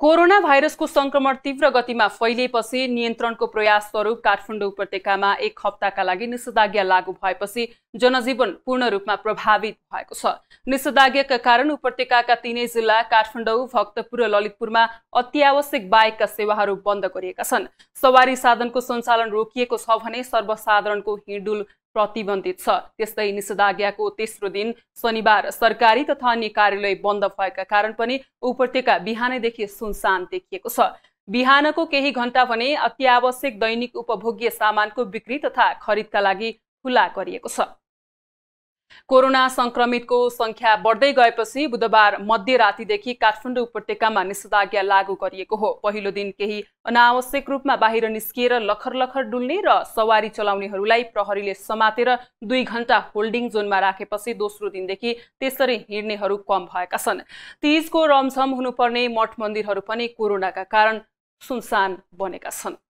corona भाइरसको संक्रमण तीव्र गतिमा फैलिएपछि नियन्त्रणको प्रयास स्वरूप काठमाडौँ उपत्यकामा एक हप्ताका लागि निषेधाज्ञा लागू भएपछि जनजीवन पूर्ण रूपमा प्रभावित भएको छ निषेधाज्ञाका कारण उपत्यकाका तिनै जिल्ला काठमाडौँ भक्तपुर र ललितपुरमा अत्यावश्यक बाहेकका सेवाहरू बन्द गरिएका छन् सवारी साधनको सञ्चालन रोकिएको छ भने सर्वसाधारणको हिँडुल प्रतिबन्धित छ त्यस्तै निषेधाज्ञाको तेस्रो दिन शनिबार सरकारी तथा अन्य कार्यालय बन्द भएका कारण पनि उपत्यका बिहानैदेखि सुनसान देखिएको छ बिहानको केही घण्टा भने अत्यावश्यक दैनिक उपभोग्य सामानको बिक्री तथा खरिदका लागि खुला गरिएको छ कोरोना संक्रमितको संख्या बढ्दै गएपछि बुधबार मध्यरातीदेखि काठमाडौँ उपत्यकामा निषेधाज्ञा लागू गरिएको हो पहिलो दिन केही अनावश्यक रूपमा बाहिर निस्किएर लखर लखर डुल्ने र सवारी चलाउनेहरूलाई प्रहरीले समातेर दुई घण्टा होल्डिङ जोनमा राखेपछि दोस्रो दिनदेखि त्यसरी हिँड्नेहरू कम भएका छन् तीजको रमझम हुनुपर्ने मठ मन्दिरहरू पनि कोरोनाका कारण सुनसान बनेका छन्